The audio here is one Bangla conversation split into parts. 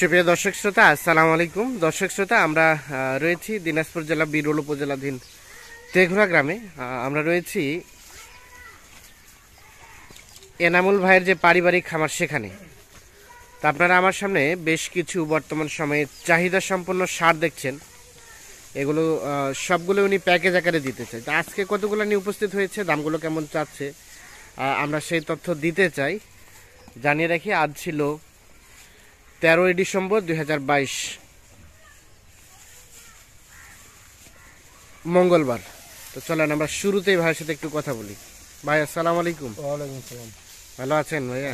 সুপ্রিয় দর্শক শ্রোতা আসসালামু আলাইকুম দর্শক শ্রোতা আমরা রয়েছি দিনাজপুর জেলা বিরল উপজেলাধীন তেঘুরা গ্রামে আমরা রয়েছি এনামুল ভাইয়ের যে পারিবারিক খামার সেখানে তা আপনারা আমার সামনে বেশ কিছু বর্তমান সময়ে চাহিদা সম্পন্ন সার দেখছেন এগুলো সবগুলো উনি প্যাকেজ আকারে দিতে চাই তা আজকে কতগুলো নিয়ে উপস্থিত হয়েছে দামগুলো কেমন চাচ্ছে আমরা সেই তথ্য দিতে চাই জানিয়ে রাখি আজ ছিল তেরোই ডিসেম্বর দুই মঙ্গলবার তো চলেন আমরা শুরুতেই ভাইয়ের সাথে একটু কথা বলি ভাই আসসালাম আলাইকুম ভালো আছেন ভাইয়া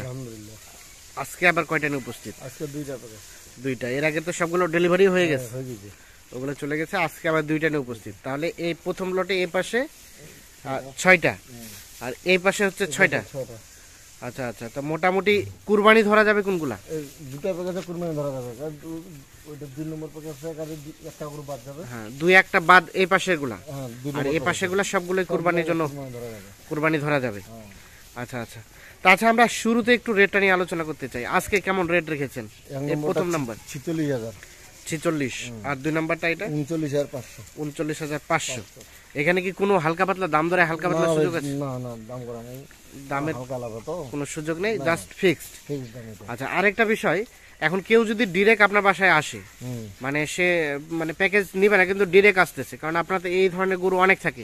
আজকে আবার কয়টা নিয়ে উপস্থিত আজকে দুইটা দুইটা এর আগে তো সবগুলো ডেলিভারি হ্যাঁ, হয়ে গেছে ওগুলো চলে গেছে আজকে আবার দুইটা নিয়ে উপস্থিত তাহলে এই প্রথম লটে এ পাশে ছয়টা হ্যাঁ। আর এই পাশে হচ্ছে ছয়টা আচ্ছা আচ্ছা তো মোটামুটি কুরবানি ধরা যাবে কোনগুলা দুটো প্যাকেজে কুরবানি ধরা যাবে ওইটা দুই নম্বর প্যাকেজে আর একটা করে বাদ যাবে হ্যাঁ দুই একটা বাদ এই পাশের হ্যাঁ, আর এই পাশের সবগুলোই কুরবানির জন্য কুরবানি ধরা যাবে হ্যাঁ। আচ্ছা আচ্ছা আচ্ছা আমরা শুরুতে একটু রেটটা নিয়ে আলোচনা করতে চাই আজকে কেমন রেট রেখেছেন প্রথম নাম্বার ছিচল্লিশ হাজার ছিচল্লিশ আর দুই নাম্বারটা এটা উনচল্লিশ হাজার পাঁচশো উনচল্লিশ হাজার পাঁচশো এখানে কি কোনো হালকা পাতলা দাম ধরে হালকা পাতলা সুযোগ আছে না না দাম করা নেই দামের কোনো সুযোগ নেই জাস্ট ফিক্সড আচ্ছা আরেকটা বিষয় এখন কেউ যদি ডিরেক্ট আপনার বাসায় আসে মানে সে মানে প্যাকেজ নিবে না কিন্তু ডিরেক্ট আসতেছে কারণ আপনার এই ধরনের গরু অনেক থাকে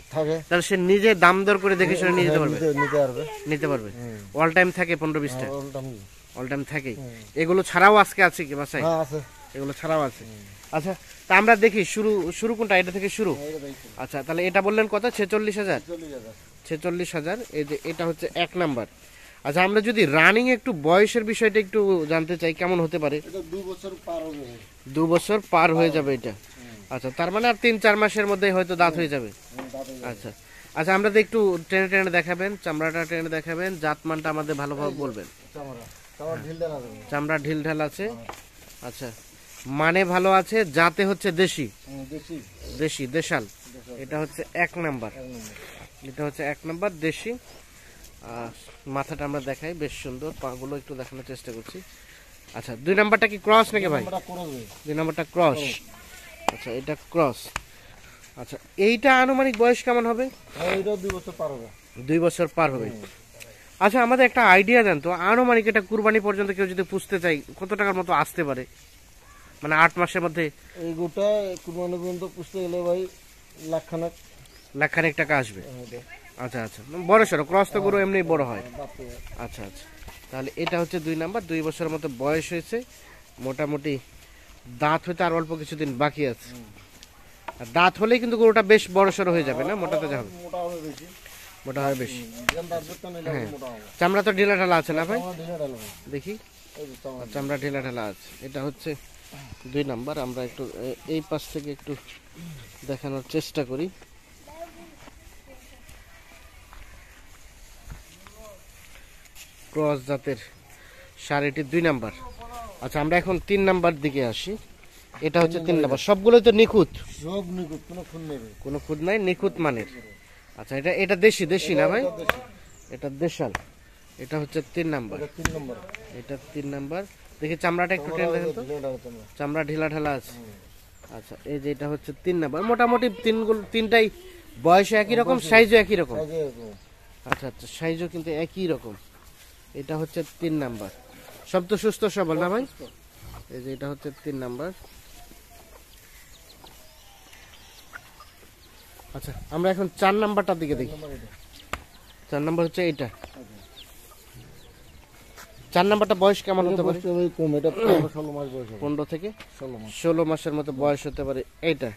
তাহলে সে নিজে দাম দর করে দেখে শুনে নিয়ে যেতে হ্যাঁ, পারবে নিতে পারবে অল টাইম থাকে পনেরো বিশটা অল টাইম থাকে এগুলো ছাড়াও আজকে আছে কি বাসায় হ্যাঁ, এগুলো ছাড়াও আছে আচ্ছা তা আমরা দেখি শুরু শুরু কোনটা এটা থেকে শুরু হ্যাঁ, আচ্ছা তাহলে এটা বললেন কত ছেচল্লিশ হাজার ছেচল্লিশ হাজার এই যে এটা হচ্ছে এক নাম্বার আচ্ছা আমরা যদি রানিং একটু বয়সের বিষয়টা একটু জানতে চাই কেমন হতে পারে দু বছর পার হয়ে যাবে এটা হ্যাঁ। আচ্ছা তার মানে আর তিন চার মাসের মধ্যে হয়তো হ্যাঁ, দাঁত হয়ে যাবে আচ্ছা আচ্ছা আমরা একটু ট্রেনে ট্রেনে দেখাবেন চামড়াটা ট্রেনে দেখাবেন জাতমানটা আমাদের ভালোভাবে বলবেন চামড়া ঢিল ঢাল আছে আচ্ছা মানে ভালো আছে যাতে হচ্ছে দেশি হ্যাঁ, দেশি দেশাল এটা হচ্ছে এক নাম্বার এটা হচ্ছে এক নম্বর দেশি আর মাথাটা আমরা দেখাই বেশ সুন্দর পাগুলো একটু দেখানোর চেষ্টা করছি আচ্ছা দুই নাম্বারটা কি ক্রস নাকি ভাই দুই নম্বরটা ক্রস আচ্ছা এটা ক্রস আচ্ছা এইটা আনুমানিক বয়স কেমন হবে হ্যাঁ, দুই বছর পার হবে আচ্ছা আমাদের একটা আইডিয়া জানতো আনুমানিক এটা কুরবানি পর্যন্ত কেউ যদি পুষতে চাই কত টাকার মতো আসতে পারে মানে আট মাসের মধ্যে এই গোটা কুরবানি পর্যন্ত পুষতে গেলে ভাই লাখখানেক লাখখানেক টাকা আসবে আচ্ছা আচ্ছা বড় সড়ো ক্রস তো গরু হ্যাঁ, এমনি বড় হয় আচ্ছা আচ্ছা তাহলে এটা হচ্ছে দুই নাম্বার দুই বছরের মতো বয়স হয়েছে মোটামুটি দাঁত হইতে আর অল্প কিছুদিন বাকি আছে আর দাঁত হলেই কিন্তু গরুটা বেশ বড় সড়ো হয়ে যাবে না মোটাতে তাজা হবে মোটা হবে বেশি হ্যাঁ চামড়া তো ঢেলা ঢালা আছে না ভাই দেখি চামড়া ঢেলা ঢালা আছে এটা হচ্ছে দুই নাম্বার আমরা একটু এই পাশ থেকে একটু দেখানোর চেষ্টা করি ক্রস জাতের শাড়িটি দুই নাম্বার আচ্ছা আমরা এখন তিন নাম্বার দিকে আসি এটা হচ্ছে তিন নাম্বার সবগুলো তো নিখুঁত সব নিখুঁত কোনো খুঁত নেই কোনো খুঁত নাই নিখুঁত মানের আচ্ছা এটা এটা দেশি দেশি না ভাই এটা দেশাল এটা হচ্ছে তিন নাম্বার এটা তিন নাম্বার দেখি চামড়াটা একটু টেনে দেখেন তো চামড়া ঢিলা ঢালা আছে আচ্ছা এই যে এটা হচ্ছে তিন নাম্বার মোটামুটি তিনগুলো তিনটাই বয়সে একই রকম সাইজও একই রকম আচ্ছা আচ্ছা সাইজও কিন্তু একই রকম এটা হচ্ছে তিন নাম্বার সব তো সুস্থ সবল না ভাই এই যে এটা হচ্ছে তিন নাম্বার আচ্ছা আমরা এখন চার নাম্বারটার দিকে দেখি চার নাম্বার হচ্ছে এটা চার নাম্বারটা বয়স কেমন হতে পারে কম এটা ষোলো মাস বয়স পনেরো থেকে ষোলো মাসের মতো বয়স হতে পারে এটা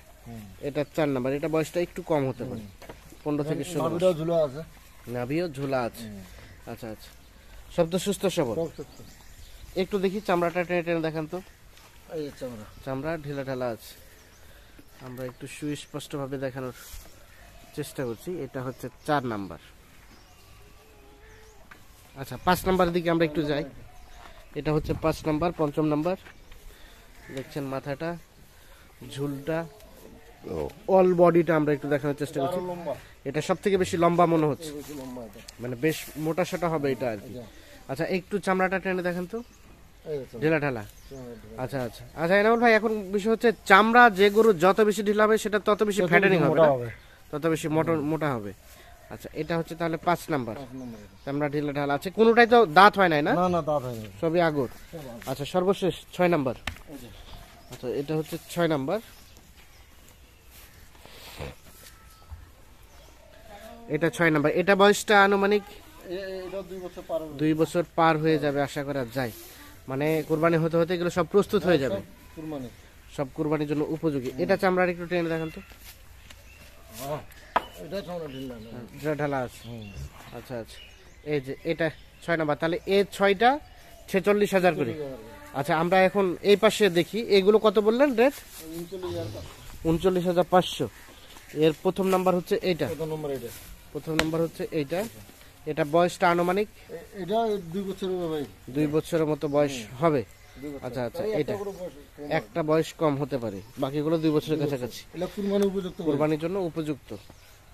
এটা চার নাম্বার এটা বয়সটা একটু কম হতে পারে পনেরো থেকে ষোলো নাভিও ঝুলা আছে নাভিও ঝুলা আছে আচ্ছা আচ্ছা সব তো সুস্থ সবল একটু দেখি চামড়াটা টেনে টেনে দেখান তো চামড়া চামড়া ঢেলা ঢালা আছে আমরা একটু সুস্পষ্টভাবে দেখানোর চেষ্টা করছি এটা হচ্ছে চার নাম্বার আচ্ছা পাঁচ নাম্বার দিকে আমরা একটু যাই এটা হচ্ছে পাঁচ নাম্বার পঞ্চম নাম্বার দেখছেন মাথাটা ঝুলটা অল বডিটা আমরা একটু দেখানোর চেষ্টা করছি এটা সব থেকে বেশি লম্বা মনে হচ্ছে মানে বেশ মোটা সোটা হবে এটা আর কি আচ্ছা একটু চামড়াটা টেনে দেখেন তো ঢিলা ঢালা আচ্ছা আচ্ছা আচ্ছা এনামুল ভাই এখন বিষয় হচ্ছে চামড়া যে গরু যত বেশি ঢিলা হবে সেটা তত বেশি ফ্যাটেনিং হবে তত বেশি মোটা হবে আচ্ছা এটা হচ্ছে তাহলে পাঁচ নাম্বার চামড়া ঢিলা ঢালা আছে আচ্ছা, কোনোটাই তো দাঁত হয় নাই না না সবই আগর আচ্ছা সর্বশেষ ছয় নাম্বার আচ্ছা এটা হচ্ছে ছয় নাম্বার এটা ছয় নাম্বার এটা বয়সটা আনুমানিক দুই বছর পার হয়ে যাবে আশা করা যায় মানে কোরবানি হতে হতে এগুলো সব প্রস্তুত হয়ে হ্যাঁ, যাবে সব কোরবানির জন্য উপযোগী এটা চামড়ার একটু টেনে দেখান তো এটা ঢালা আছে আচ্ছা আচ্ছা এই যে এটা ছয় নাম্বার তাহলে এ ছয়টা ছেচল্লিশ হাজার করে আচ্ছা আমরা এখন এই পাশে দেখি এগুলো কত বললেন রেট উনচল্লিশ হাজার পাঁচশো এর প্রথম নাম্বার হচ্ছে এইটা প্রথম নাম্বার হচ্ছে এইটা এটা বয়সটা আনুমানিক এটা দুই বছরের ভাই দুই বছরের মতো বয়স হবে আচ্ছা আচ্ছা এটা একটা বয়স কম হতে পারে বাকিগুলো দুই বছরের কাছাকাছি উপযুক্ত কুরবানির জন্য উপযুক্ত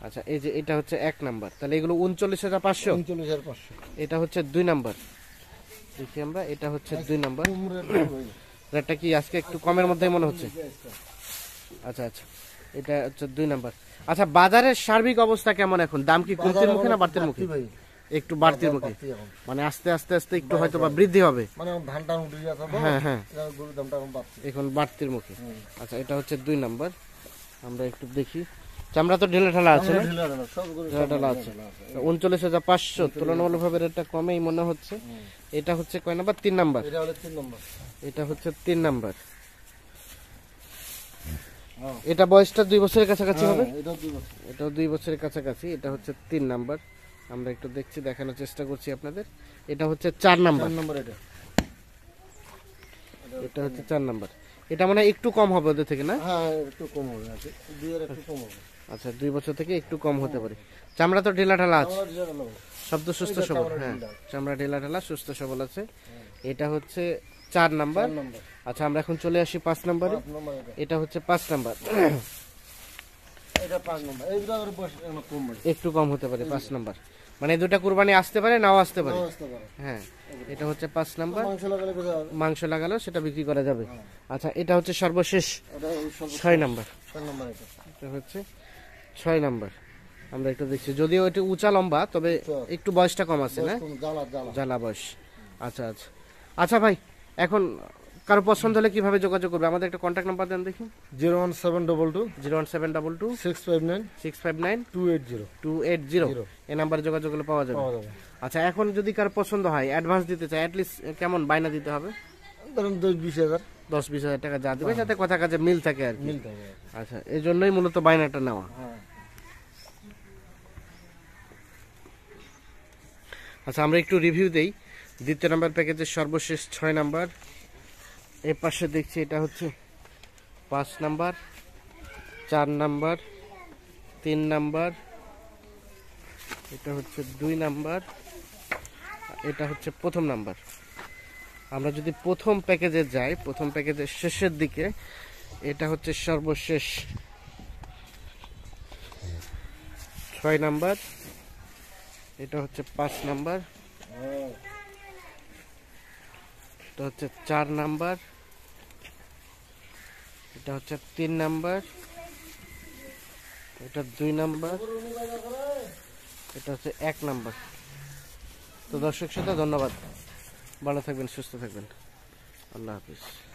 আচ্ছা এই যে এটা হচ্ছে এক নাম্বার তাহলে এগুলো উনচল্লিশ হাজার পাঁচশো হাজার এটা হচ্ছে দুই নাম্বার দেখি আমরা এটা হচ্ছে দুই নাম্বার রেটটা কি আজকে একটু কমের মধ্যে মনে হচ্ছে আচ্ছা আচ্ছা এটা হচ্ছে দুই নাম্বার আচ্ছা বাজারের সার্বিক অবস্থা কেমন এখন দাম কি কমতির মুখে না বাড়তির মুখে একটু বাড়তি মুখে মানে আস্তে আস্তে আস্তে একটু হয়তো বা বৃদ্ধি হবে মানে ধানটা উঠে যাচ্ছে হ্যাঁ হ্যাঁ গরুর দামটা এখন এখন বাড়তির মুখে আচ্ছা এটা হচ্ছে দুই নাম্বার আমরা একটু দেখি চামড়া তো ঢেলে ঢালা আছে ঢেলা ঢালা আছে উনচল্লিশ হাজার পাঁচশো তুলনামূলকভাবে রেটটা কমেই মনে হচ্ছে এটা হচ্ছে কয় নাম্বার তিন নাম্বার এটা হচ্ছে তিন নাম্বার হ্যাঁ। এটা বয়সটা দুই বছরের কাছাকাছি হ্যাঁ, হবে এটাও দুই বছরের কাছাকাছি এটা হচ্ছে তিন নাম্বার আমরা একটু দেখছি দেখানোর চেষ্টা করছি আপনাদের এটা হচ্ছে চার নাম্বার নাম্বার এটা এটা হচ্ছে চার নাম্বার এটা মানে একটু কম হবে ওদের থেকে না হ্যাঁ একটু কম হবে আচ্ছা। একটু কম হবে আচ্ছা দুই বছর থেকে একটু কম হতে পারে চামড়া তো ঢেলা ঢালা আছে শব্দ সুস্থ সবল হ্যাঁ চামড়া ঢেলা ঢালা সুস্থ সবল আছে হ্যাঁ। এটা হচ্ছে চার নাম্বার আচ্ছা আমরা এখন চলে আসি পাঁচ নাম্বারে এটা হচ্ছে পাঁচ নাম্বার একটু কম হতে পারে পাঁচ নম্বর মানে দুটা কুরবানি আসতে পারে নাও আসতে পারে হ্যাঁ এটা হচ্ছে পাঁচ নম্বর মাংস লাগালো সেটা বিক্রি করা যাবে হ্যাঁ। আচ্ছা এটা হচ্ছে সর্বশেষ ছয় নম্বর এটা হচ্ছে ছয় নম্বর আমরা একটু দেখছি যদিও এটা উঁচা লম্বা তবে একটু বয়সটা কম আছে না জ্বালা বয়স আচ্ছা আচ্ছা আচ্ছা ভাই এখন কারো পছন্দ হলে কিভাবে যোগাযোগ করবে আমাদের একটা কন্ট্যাক্ট নাম্বার দেন দেখি zero one seven double two zero one seven double two six five nine six five nine two eight zero two eight zero এই নাম্বারে যোগাযোগ করলে পাওয়া যাবে আচ্ছা এখন যদি কারো পছন্দ হয় অ্যাডভান্স দিতে চায় অ্যাটলিস্ট কেমন বায়না দিতে হবে ধরুন দশ বিশ হাজার দশ বিশ হাজার টাকা যা দেবে সাথে কথা কাছে মিল থাকে আর মিল থাকে আচ্ছা এই জন্যই মূলত বায়নাটা নেওয়া হ্যাঁ। আচ্ছা আমরা একটু রিভিউ দেই দ্বিতীয় নাম্বার প্যাকেজের সর্বশেষ ছয় নাম্বার এ পাশে দেখছি এটা হচ্ছে পাঁচ নাম্বার চার নাম্বার তিন নাম্বার এটা হচ্ছে দুই নাম্বার এটা হচ্ছে প্রথম নাম্বার আমরা যদি প্রথম প্যাকেজে যাই প্রথম প্যাকেজের শেষের দিকে এটা হচ্ছে সর্বশেষ ছয় নাম্বার এটা হচ্ছে পাঁচ নাম্বার এটা হচ্ছে চার নাম্বার এটা হচ্ছে তিন নাম্বার এটা দুই নাম্বার এটা হচ্ছে এক নাম্বার তো দর্শক সাথে ধন্যবাদ ভালো থাকবেন সুস্থ থাকবেন আল্লাহ হাফিজ